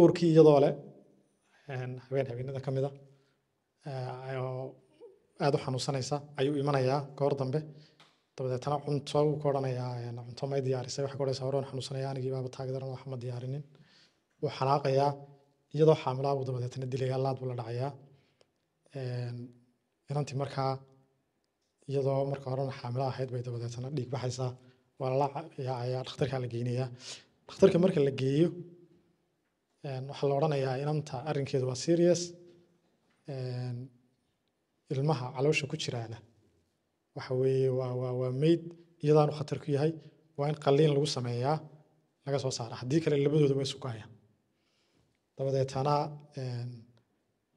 uurkii iyadoo le habeen habeenada ka mida aada u xanuunsanaysa ayuu imanayaa goor dambe dabadeetana cunto uu ka odhanayaa cunto may diyaarisay waxay ka odhanaysaa xanuunsanaya anigii baaba waxma diyaarinin wuu xanaaqayaa iyadoo xaamilaa buu dabadeetana dilayaa laad buu la dhacayaa inantii markaa iyadoo marka horena xaamilo ahayd bay dabadeetana dhiig baxaysaa waa la dhakhtarkaa la geynayaa dhakhtarka marka la geeyo waxaa la odhanayaa inanta arinkeedu waa serious ilmaha caloosha ku jiraana waxa weeye waa meyd iyadaanu khatar ku yahay waa in qalliin lagu sameeyaa laga soo saara haddii kale labadooda way sugayaan dabadeetana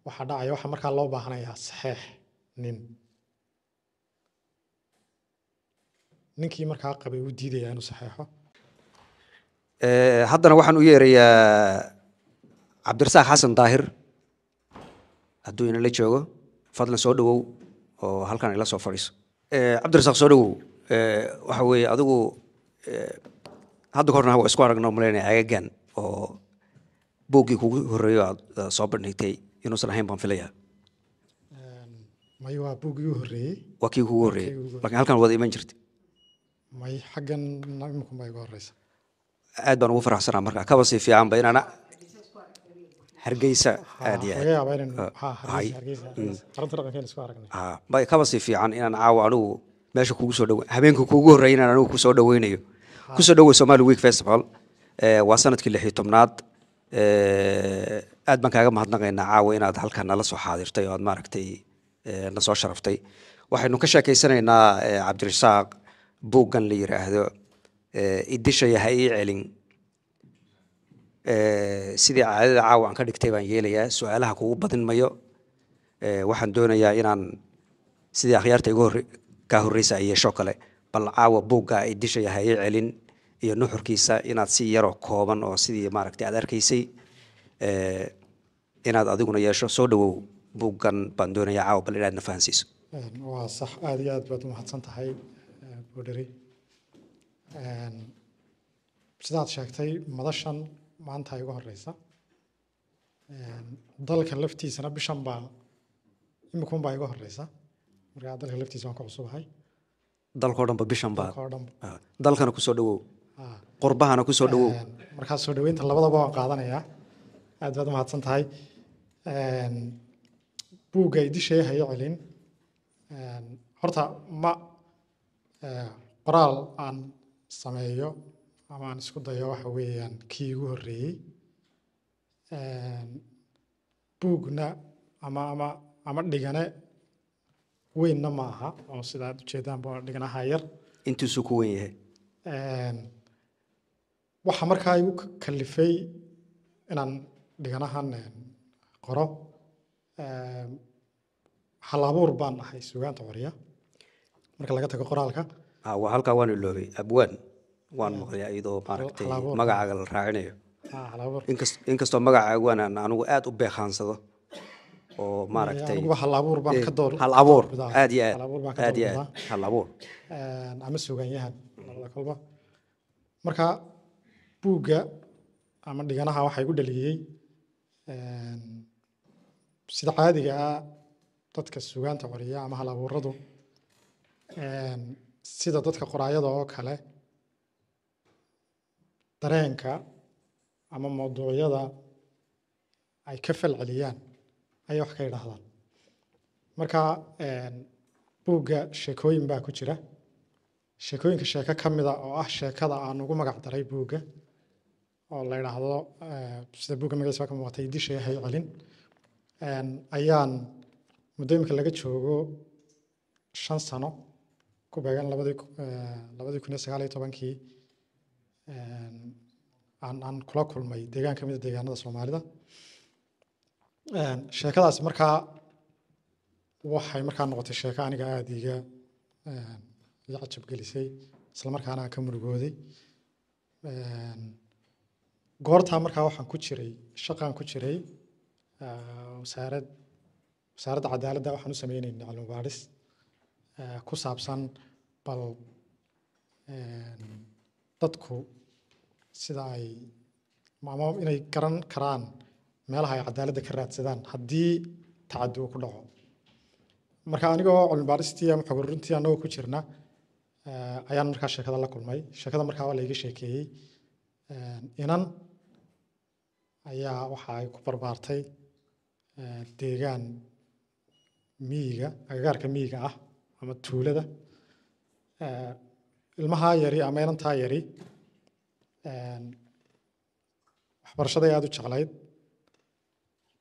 waxaa dhacaya waxaa markaa loo baahanayaa saxeex nin ninkii markaa qabay uu diidayaa inuu saxeexo haddana waxaan u yeerayaa cabdirasaaq xasan daahir hadduu inala joogo fadlan soo dhawow oo halkan ila soo fadhiiso cabdirasaaq eh, soo dhawow eh, waxa weye adigu eh, hadda horna waa isku aragno maleyna agagan oo booggii kugu horeeyo aad soo bandhigtay inuusan ahayn baan filaya may waa booggii u horeeyey waa kii kugu horeeyey lakiin halkan wada iman jirta may xaggan iminku may ugu horeysa aad baan ugu faraxsanaa marka kaba sii fiicanba inaana hargeysa aad iyo kabasii uh, mm. ah, fiican inaan caawa anugu meesha kugu soo dhaw habeenka kuugu horreeya inaan anugu kusoo dhaweynayo kusoo dhawey somali week festival eh, waa sanadkii lixiyo tobnaad eh, aad baan kaaga mahadnaqaynaa caawa inaad halkan nala soo xaadirtay oo aad maaragtay eh, nasoo sharaftay waxaynu ka sheekeysanaynaa cabdirasaaq buuggan la yiraahdo idishaya ha ii celin Eh, sidii caadada caawa aan ka dhigtay baan yeelayaa su-aalaha kugu badin mayo eh, waxaan doonayaa inaan sidii akhyaarta kaa horreysa ay yeesho kale bal caawa buugga ay dishaya haye celin iyo nuxurkiisa inaad si yaroo kooban oo sidii maaragtay aad arkaysay eh, inaad adiguna yeesho soo dhawow buuggan baan doonayaa caawa bal inaad nafahansiiso waa sax aada iyo aad baad umahadsan tahay buudheri sidaad sheegtay madashan maanta iga horeysa dalka laftiisana bishan baa imikun baa iga horeysa markaa dalka laftiisa waan ku cusubahay dalko dhanba bishan baa ah, dalkana kusoo dhawow ah. qurbahana kusoo dhawow markaa soo dhaweynta labadaba waan qaadanayaa aad baad umahadsan tahay buugga idishay hayo celin horta ma eh, qoraal aan sameeyo ama aan isku dayo waxa weeyaan kii igu horreeyey buugna ama ama ama dhigane weynna ma aha oo sidaad ujeedaanba waa dhiganaha yar intuusuu ku weyn yahay waxa markaa igu kalifay inaan dhiganahan qoro halabuur baan ahay sugaanta qorya marka laga tago qoraalka ah, halkaa waanu iloobay abwaan waan maqlaya iyadoo maaragtay magacaaga la raacinayo ah, inkastoo magacaaga waan anigu aada u beekaansado oo maaragtay eh, hal abuur aad iyo aad iyo aad hal abuur ama suugaanyahan labada kolba marka buugga ama dhiganaha waxaa igu dhaliyey sida caadiga ah dadka sugaanta qoriya ama hal abuuradu sida dadka qoraayada oo kale dareenka ama mowduucyada ay ka falceliyaan ayay wax ka yidhaahdaan marka buugga sheekooyin baa ku jira sheekooyinka sheeko ka mida oo ah sheekada aan ugu magac daray buugga oo la yidhaahdo eh, sida buugga magaciisa ka muuqatay dishay hay celin ayaan muddo imika laga joogo shan sano ku beegan labadii eh, labadii kun iyo sagaal iyo tobankii aan kula kulmay deegaan ka mida ah deegaanada soomaalida sheekadaas markaa waxay markaa noqotay sheeko aniga aada iga iga cajab gelisay isla markaana aan ka murugooday goortaa markaa waxaan ku jiray shaqaan ku jiray wasaarad wasaaradda cadaaladda waxaan u sameynaynay cilmi baadhis ku saabsan bal dadku sida ay amaba inay garan karaan meelaha ay cadaaladda ka raadsadaan haddii tacadi ku dhaco marka anigoo cilmibaaristii ama xog annagoo ku jirna eh, ayaan markaa sheekada la kulmay sheekada markaa waa laiga sheekeeyey eh, inan ayaa waxa ay ku barbaartay eh, deegaan miyiga agagaarka miyiga ah ama tuulada ilmahaa yari ama inantaa yari waxbarashaday aada u jeclayd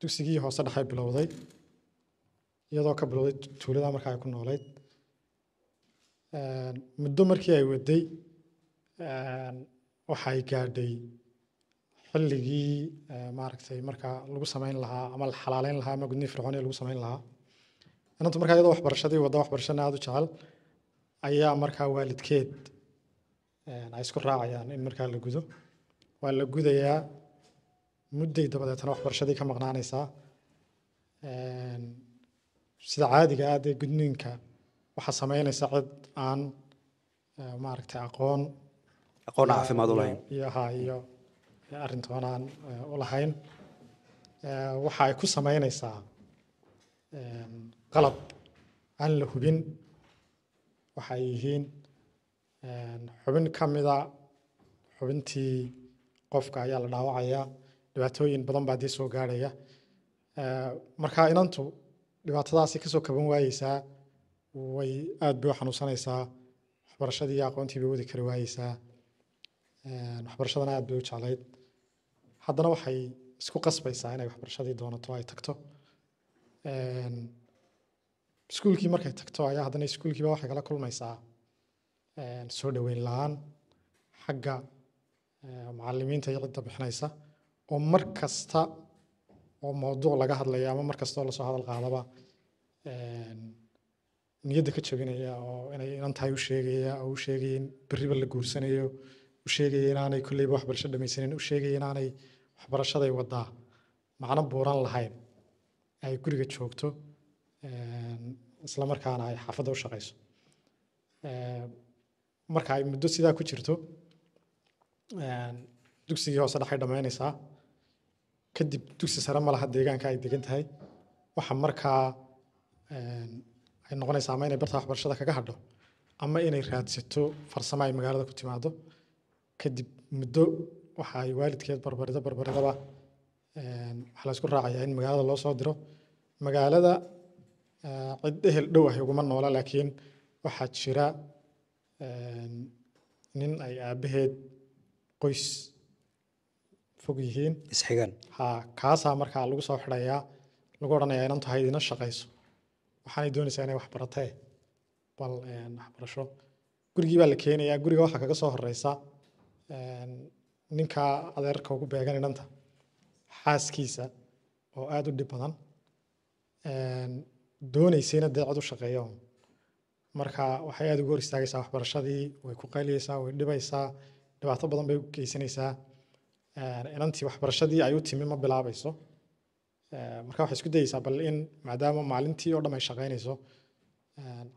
dugsigii hoose dhexay bilowday iyadoo ka bilowday tuulada markaa ay ku nooleyd muddo markii ay waday waxay gaadhay xilligii maaragtay markaa lagu samayn lahaa ama la xalaaleyn lahaa ama gudniin fircooniya lagu samayn lahaa inantu markaa iyadoo waxbarashadii wadda waxbarashana aada u jecel ayaa markaa waalidkeed ay isku raacayaan in markaa la gudo waa la gudayaa mudday dabadeetna waxbarashadii ka maqnaanaysaa sida caadiga aad ee gudniinka waxaa sameynaysa cid aan maaragtay aqoon aqoon caafimaad ulahayn iyo ha iyo arrintoon aan ulahayn waxa ay ku sameynaysaa qalab aan la hubin waxa ay yihiin xubin ka mida xubintii qofka ayaa la dhaawacaya dhibaatooyin badan baa dee soo gaarhaya markaa inantu dhibaatadaasi kasoo kaban waayeysaa way aada bay u xanuunsanaysaa waxbarashadii iyo aqoontii bay wadi kari waayeysaa waxbarashadana aad bay u jeclayd haddana waxay isku qasbaysaa inay waxbarashadii doonato ay tagto iskuulkii markay tagto ayaa haddana iskuulkiiba waxay kala kulmaysaa soo dhoweyn la-aan xagga macalimiinta iyo cidda bixinaysa oo mar kasta oo mawduuc laga hadlaya ama mar kasta oo lasoo hadal qaadaba niyadda ka jabinaya oo inay inan u sheegaya oo u sheegaya in berriba la guursanayo u sheegaya inaanay kolleyba waxbarasho dhamaysanin u sheegaya inaanay waxbarashaday wadaa macno buuran lahayn ay guriga joogto islamarkaana ay xaafadda u shaqayso marka ay muddo sidaa ku jirto dugsigii hoose dhexay dhammaynaysaa kadib dugsi sare ma laha deegaanka ay degan tahay waxa markaa ay noqonaysaa ama inay barta waxbarashada kaga hadho ama inay raadsato farsamo ay magaalada ku timaado kadib muddo waxa waalidkeed barbarido barbaridaba waxaa la isku raacayaa in magaalada loo soo diro magaalada cid ehel dhow ah uguma noola laakiin waxaa jira Ehm, nin ay aabaheed qoys fog yihiin isxigan ha kaasaa markaa lagu soo xidhayaa lagu odhanayaa inantu tahay idina shaqayso waxaanay doonaysaa inay waxbaratee bal waxbarasho gurigii baa la keenayaa guriga waxaa kaga soo horeysa ninkaa adeerka ugu beegan inanta xaaskiisa oo aada u dhib badan doonaysayna dee u shaqeeya marka waxay aada ugu hor istaagaysaa waxbarashadii way ku qayliyeysaa way dhibaysaa dhibaato badan bay u geysanaysaa inantii waxbarashadii ay u timi ma bilaabayso marka waxay isku dayeysaa bal in maadaama maalintii oo dham ay shaqaynayso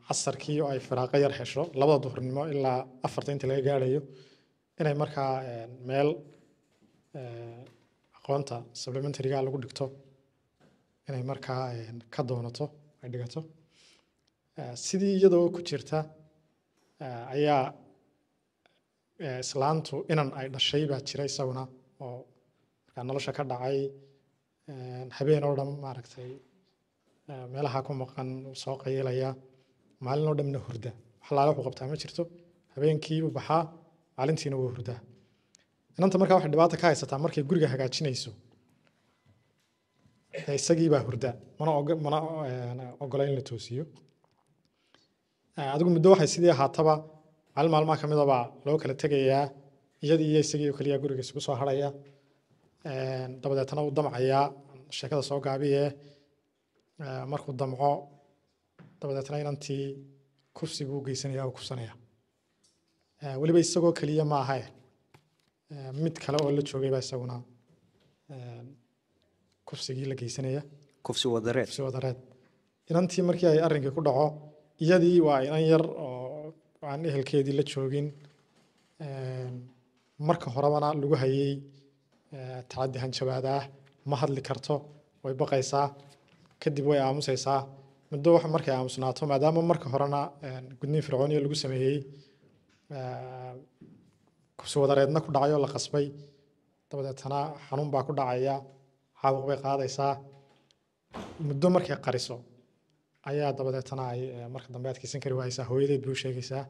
casarkii oo ay firaaqo yar hesho labada duhurnimo ilaa afarta inta laga gaadhayo inay markaa meel aqoonta supplementaryga lagu dhigto inay markaa ka doonato ay dhigato sidii iyadoo ku jirta ayaa islaantu inan ay dhashay baa jira isaguna oo markaa nolosha ka dhacay habeen oo dhan maaragtay meelaha ku maqan soo qaylaya maalin oo dhanna hurda waxlaala wuxuu qabtaa ma jirto habeenkii buu baxaa maalintiina wuu hurdaa inanta markaa waxay dhibaato ka haysataa markay guriga hagaajinayso isagiibaa hurda mana ogola in la toosiyo Eh, adigu muddo waxay sidii ahaataba maalin maalmaha ka midabaa loo kala tegayaa iyadii iyo isagii oo keliya guriga isugu soo harhaya eh, dabadeetana uu damcayaa sheekada soo gaabiyee eh, markuu damco dabadeetna inantii kufsi buu geysanaya oo kufsanaya weliba isagoo keliya ma ahae mid kale oo la joogay baa isaguna kufsigii la geysanaya kufsi wadareed kufsi wadareed inantii markii ay arrinkii ku dhaco iyadii waa inan yar oo aan ehelkeedii la joogin ehm, marka horebana lagu hayay eh, tacaddi hanjabaad ah, ma hadli karto way baqaysaa kadib way aamuseysaa muddo wax markay aamusnaato maadaama marka horena ehm, gudniin fircooniya lagu sameeyey eh, kubsiwadareedna ku dhacay oo la qasbay dabadeetana xanuun baa ku dhacaya caabuq bay qaadaysaa muddo markay qariso ayaa dabadeetana ay eh, marka dambe adkeysan kari waayeysaa hooyadeed buu sheegaysaa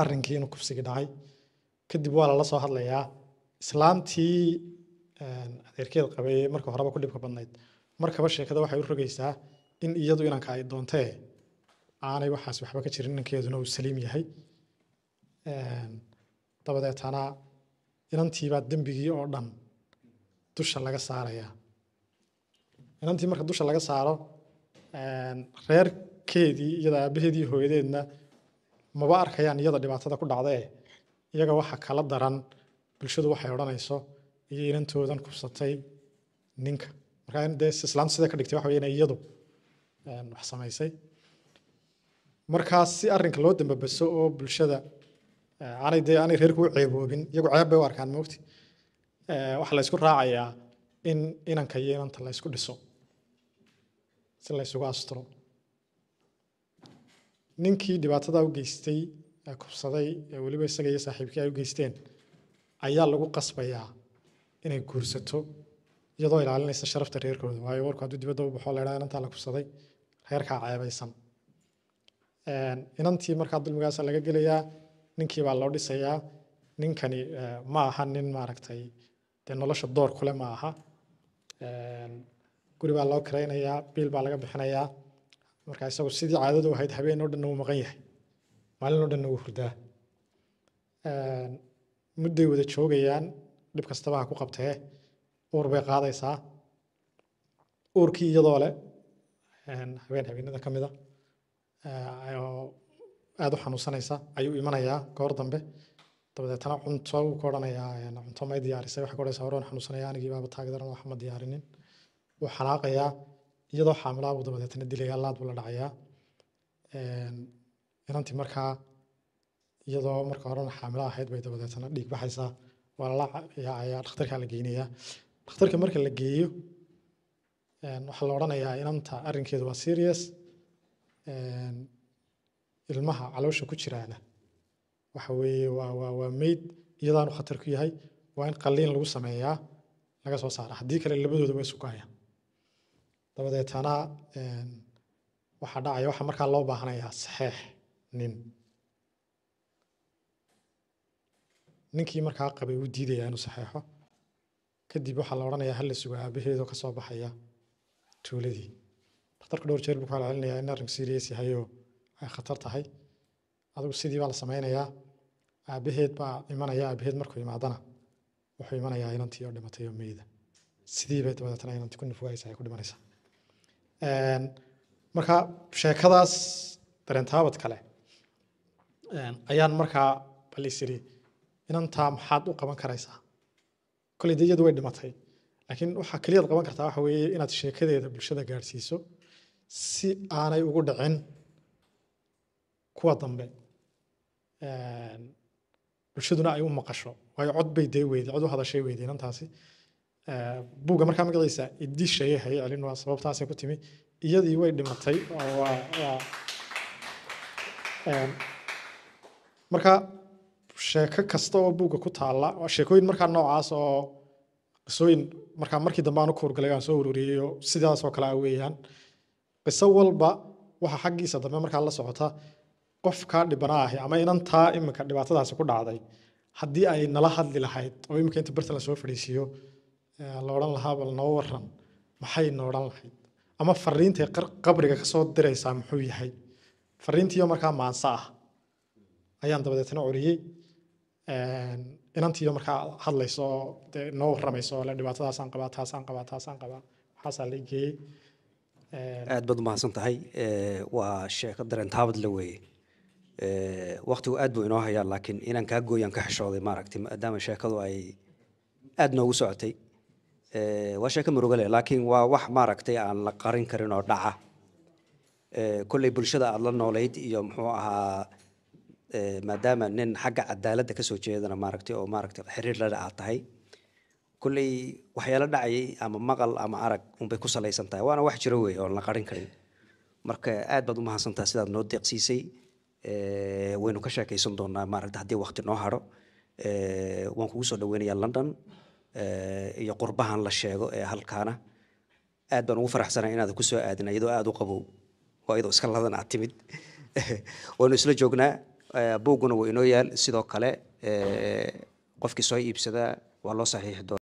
arrinkii inuu kufsigi dhacay kadib waa lala soo hadlayaa islaamtii eh, adeerkeed qabay marka horeba ku dhibka badnayd markaba sheekada waxay u rogaysaa in iyadu inanka ay doontee aanay waxaas waxba ka jirin inankeeduna uu saliim yahay ehm, dabadeetana inantiibaa dembigii oo dhan dusha laga saarayaa inantii marka dusha laga saaro Ehm, reerkeedii iyada aabaheedii hooyadeedna maba arkayaan iyada dhibaatada ku dhacdae iyaga waxa kala daran bulshadu waxay odhanayso iyo inantoodan kubsatay ninka marka de islaantu sida ka dhigtay waxa wey inay iyadu ehm, wax samaysay markaa si arrinka loo damba oo bulshada eh, aanay dee aanay reerku u ceeboobin iyagu ceeb bay u arkaan mogti eh, waxaa la raacayaa in inanka iyo inanta laysku dhiso si la ysugu asturo ninkii dhibaatada u geystay ee kubsaday ee weliba isaga iyo saaxiibkii ay u geysteen ayaa lagu qasbayaa inay guursato iyadoo ilaalinaysa sharafta reerkooda waayo warku hadduu dibadda u baxo laydhaa inantaa la kubsaday reerkaa ceebaysan inantii markaa dulmigaasa laga gelayaa ninkii baa loo dhisayaa ninkani ma aha nin maaragtay dee nolosha door kule ma aha eh, guri baa loo kiraynayaa biil baa laga bixinayaa marka isagu sidii caadadu ahayd habeen oo dhan wuu maqan yahay maalin oo dhanna wuu hurdaa mudday wada joogayaan dhib kastaba ha ku qabtee uur bay qaadaysaa uurkii iyadoo leh habeen habeenada ka mida eh, oo aada u xanuunsanaysa ayuu imanayaa goor dambe dabadeetana cunto uu ka cunto may diyaarisay waxa ka odhanaysa xanuunsanaya anigii baaba taagdaran wax diyaarinin wuu xanaaqayaa iyadoo xaamilaabu dabadeetna dilaya laad buu la dhacayaa inantii markaa iyadoo marka horena xaamilo ahayd bay dabadeetna dhiig baxaysaa waa lalayaa dhakhtarkaa la geynayaa dhakhtarka marka la geeyo waxaa la odhanayaa inanta arrinkeedu waa serious ilmaha caloosha ku jiraana waxa weeye waa meyd iyadaanu khatar ku yahay waa in qalliin lagu sameeyaa laga soo saara haddii kale labadooda waa isugahayaan dabadeetana waxaa dhacaya waxa markaa loo baahanayaa saxeix nin ninkii markaa qabay uu diidaya inuu saxeixo kadib waxaa la odhanayaa hal la aabaheedoo ka baxaya tuuladii dhakhtarka dhowr jeer buu ku halcelinayaa in arrinku serious yahay ay khatar tahay adigu sidii baa la samaynayaa aabaheed baa imanaya aabaheed markuu imaadana wuxuu imanayaa inantii oo dhimatay oo meyda sidii bay dabadeetana inantii ku nufugaaysa ay ku dhimanaysaa Ehm, marka sheekadaas dareentaabad kale ehm, ayaan markaa balis is inantaa maxaad u qaban karaysaa koley dee iyadu way dhimatay laakiin waxaa keliyaad qaban kartaa waxa weeye inaad sheekadeeda bulshada gaadhsiiso si aanay ugu dhicin kuwa dambe ehm, bulshaduna ay u maqasho waayo cod bay dee weyday cod u hadashay weyday inantaasi Eh, buugga markaa magalaysa idishayay haye celin waa sababtaasay ku timi iyadii way dhimatay marka sheeko kasta oo buugga ku taalla sheekooyin markaa noocaas oo qisooyin markaa markii dambe aan u kuurgalay aan soo ururiyey oo sidaasoo kale a ah weeyaan qiso walba waxa xaggiisa dambe markaa la socota qof kaa ama inantaa iminka dhibaatadaasi ku dhacday haddii ay nala hadli lahayd oo iminka inta barta la soo fadhiisiiyo la odhan lahaa bal noo waran maxay noodhan lahayd ama fariintay qabriga kasoo diraysaa muxuu yahay fariintiiyo markaa maanse ah ayaan dabadeetna oriyey inantiiyo markaa hadlayso oo dee noo warramayso oo le dhibaatadaasaan qabaa taasaan qabaa taasaan qabaa waxaasaa la geeyey aad baad umahadsan tahay waa sheeko dareen taabad la weeye waktigu aad buu inoo hayaa laakiin inaan kaa gooyaan ka xishooday maaragtay maadaama sheekadu ay aada noogu socotay Eh, waa sheeko murugale laakiin waa wax maaragtay aan la qarin karin oo dhaca eh, kolley bulshada aada la noolayd iyo muxuu ahaa eh, maadaama nin xagga cadaaladda kasoo jeedana maaragtay oo maaragtay xiriir lale aad tahay kolley waxyaalo dhacayay ama maqal ama arag unbay ku salaysan tahay waana wax jiro wey oon la qarin karin marka aad baad umahadsantaha sidaad noo deeqsiisay waynu ka sheekaysan doonaa maaragta haddii wakti noo haro waan kugu soo dhaweynayaa london Eh, iyo qurbahan la sheego ee halkaana aad baan ugu faraxsanay inaad kusoo aadina iyadoo aada u qabow oo iyadoo iska ladan aad timid waanu isla joognaa eh, buuguna waa inoo yaal sidoo kale eh, qofkii soo iibsadaa waa loo saxiixi doona